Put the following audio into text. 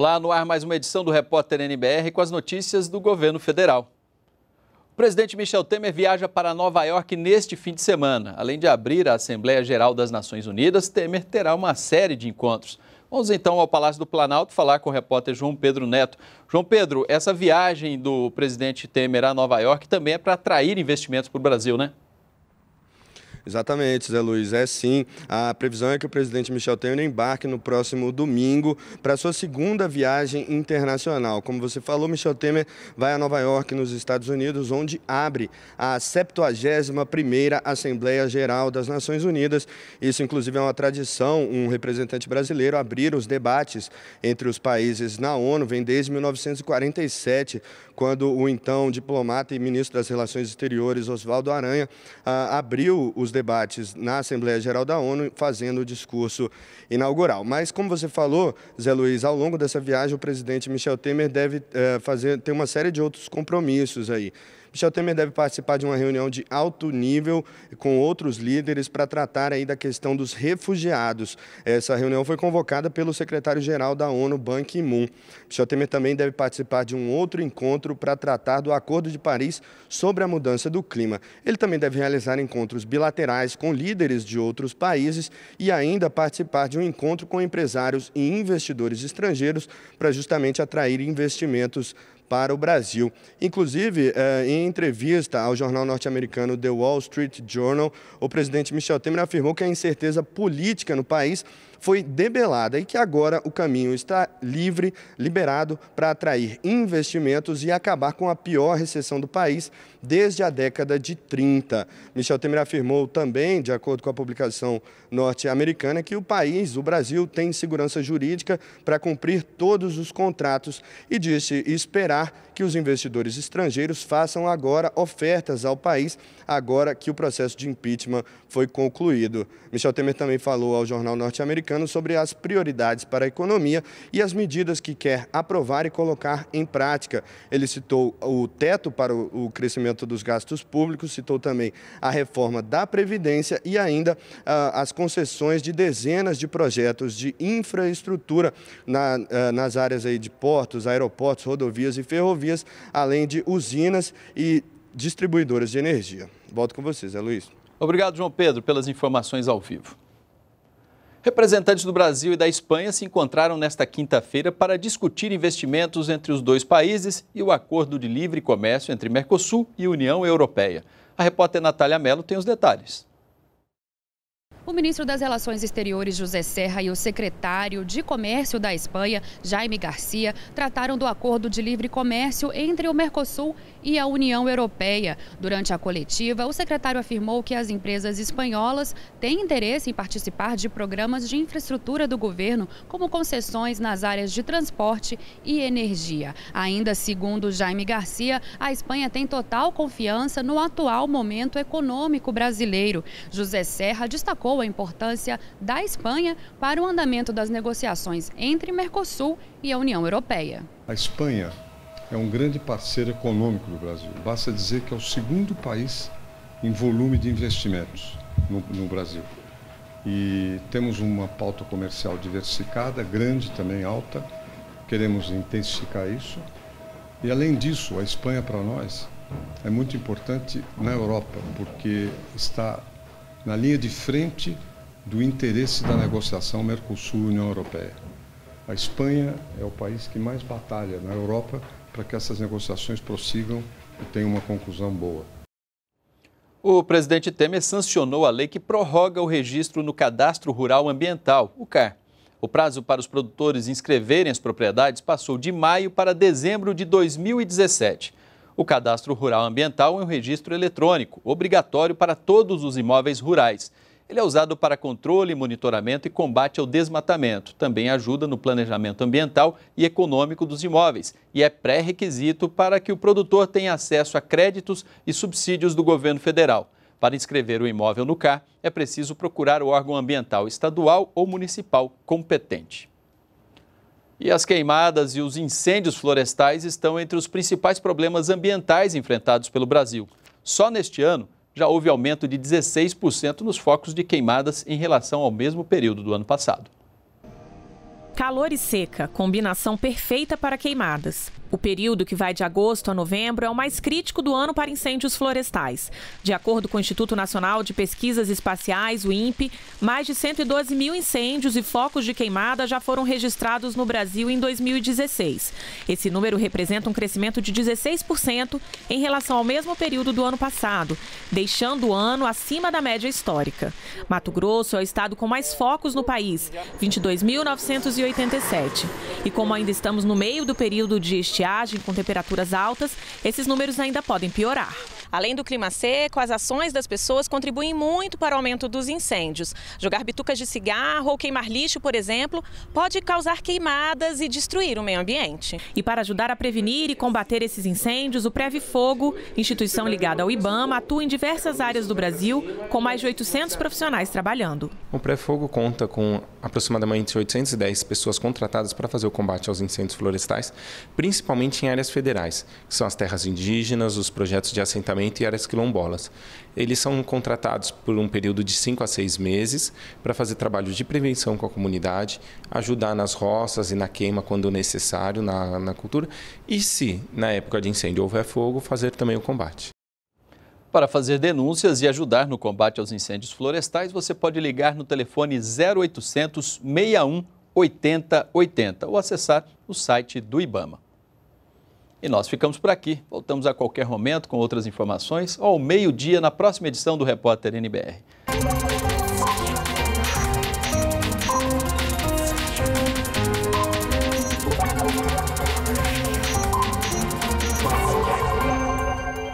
Olá, no ar mais uma edição do Repórter NBR com as notícias do governo federal. O presidente Michel Temer viaja para Nova York neste fim de semana. Além de abrir a Assembleia Geral das Nações Unidas, Temer terá uma série de encontros. Vamos então ao Palácio do Planalto falar com o repórter João Pedro Neto. João Pedro, essa viagem do presidente Temer a Nova York também é para atrair investimentos para o Brasil, né? Exatamente, Zé Luiz. É sim. A previsão é que o presidente Michel Temer embarque no próximo domingo para sua segunda viagem internacional. Como você falou, Michel Temer vai a Nova York, nos Estados Unidos, onde abre a 71 Assembleia Geral das Nações Unidas. Isso, inclusive, é uma tradição, um representante brasileiro abrir os debates entre os países na ONU, vem desde 1947, quando o então diplomata e ministro das Relações Exteriores, Oswaldo Aranha, ah, abriu os debates debates na Assembleia Geral da ONU, fazendo o discurso inaugural. Mas, como você falou, Zé Luiz, ao longo dessa viagem, o presidente Michel Temer deve é, fazer, ter uma série de outros compromissos aí. Michel Temer deve participar de uma reunião de alto nível com outros líderes para tratar aí da questão dos refugiados. Essa reunião foi convocada pelo secretário-geral da ONU, Ban Ki-moon. Michel Temer também deve participar de um outro encontro para tratar do Acordo de Paris sobre a mudança do clima. Ele também deve realizar encontros bilaterais com líderes de outros países e ainda participar de um encontro com empresários e investidores estrangeiros para justamente atrair investimentos para o Brasil. Inclusive, eh, em entrevista ao jornal norte-americano The Wall Street Journal, o presidente Michel Temer afirmou que a incerteza política no país foi debelada e que agora o caminho está livre, liberado para atrair investimentos e acabar com a pior recessão do país desde a década de 30. Michel Temer afirmou também, de acordo com a publicação norte-americana, que o país, o Brasil, tem segurança jurídica para cumprir todos os contratos e disse esperar que os investidores estrangeiros façam agora ofertas ao país, agora que o processo de impeachment foi concluído. Michel Temer também falou ao jornal norte-americano americano sobre as prioridades para a economia e as medidas que quer aprovar e colocar em prática. Ele citou o teto para o crescimento dos gastos públicos, citou também a reforma da Previdência e ainda ah, as concessões de dezenas de projetos de infraestrutura na, ah, nas áreas aí de portos, aeroportos, rodovias e ferrovias, além de usinas e distribuidoras de energia. Volto com vocês, é Luiz. Obrigado, João Pedro, pelas informações ao vivo. Representantes do Brasil e da Espanha se encontraram nesta quinta-feira para discutir investimentos entre os dois países e o acordo de livre comércio entre Mercosul e União Europeia. A repórter Natália Mello tem os detalhes. O ministro das Relações Exteriores, José Serra, e o secretário de Comércio da Espanha, Jaime Garcia, trataram do acordo de livre comércio entre o Mercosul e a União Europeia. Durante a coletiva, o secretário afirmou que as empresas espanholas têm interesse em participar de programas de infraestrutura do governo, como concessões nas áreas de transporte e energia. Ainda segundo Jaime Garcia, a Espanha tem total confiança no atual momento econômico brasileiro. José Serra destacou a importância da Espanha para o andamento das negociações entre Mercosul e a União Europeia. A Espanha é um grande parceiro econômico do Brasil. Basta dizer que é o segundo país em volume de investimentos no, no Brasil. E temos uma pauta comercial diversificada, grande também, alta. Queremos intensificar isso. E além disso, a Espanha para nós é muito importante na Europa, porque está na linha de frente do interesse da negociação Mercosul-União Europeia. A Espanha é o país que mais batalha na Europa para que essas negociações prossigam e tenham uma conclusão boa. O presidente Temer sancionou a lei que prorroga o registro no Cadastro Rural Ambiental, o CAR. O prazo para os produtores inscreverem as propriedades passou de maio para dezembro de 2017 o cadastro rural ambiental é um registro eletrônico, obrigatório para todos os imóveis rurais. Ele é usado para controle, monitoramento e combate ao desmatamento. Também ajuda no planejamento ambiental e econômico dos imóveis e é pré-requisito para que o produtor tenha acesso a créditos e subsídios do governo federal. Para inscrever o imóvel no CAR, é preciso procurar o órgão ambiental estadual ou municipal competente. E as queimadas e os incêndios florestais estão entre os principais problemas ambientais enfrentados pelo Brasil. Só neste ano, já houve aumento de 16% nos focos de queimadas em relação ao mesmo período do ano passado. Calor e seca, combinação perfeita para queimadas. O período que vai de agosto a novembro é o mais crítico do ano para incêndios florestais. De acordo com o Instituto Nacional de Pesquisas Espaciais, o INPE, mais de 112 mil incêndios e focos de queimada já foram registrados no Brasil em 2016. Esse número representa um crescimento de 16% em relação ao mesmo período do ano passado, deixando o ano acima da média histórica. Mato Grosso é o estado com mais focos no país, 22.987. E como ainda estamos no meio do período de estiagem com temperaturas altas, esses números ainda podem piorar. Além do clima seco, as ações das pessoas contribuem muito para o aumento dos incêndios. Jogar bitucas de cigarro ou queimar lixo, por exemplo, pode causar queimadas e destruir o meio ambiente. E para ajudar a prevenir e combater esses incêndios, o Preve Fogo, instituição ligada ao IBAMA, atua em diversas áreas do Brasil, com mais de 800 profissionais trabalhando. O Preve Fogo conta com aproximadamente 810 pessoas contratadas para fazer o combate aos incêndios florestais, principalmente em áreas federais, que são as terras indígenas, os projetos de assentamento e áreas quilombolas. Eles são contratados por um período de 5 a 6 meses para fazer trabalho de prevenção com a comunidade, ajudar nas roças e na queima quando necessário na, na cultura e, se na época de incêndio houver fogo, fazer também o combate. Para fazer denúncias e ajudar no combate aos incêndios florestais, você pode ligar no telefone 0800 61 8080 ou acessar o site do IBAMA. E nós ficamos por aqui. Voltamos a qualquer momento com outras informações ou ao meio-dia na próxima edição do Repórter NBR.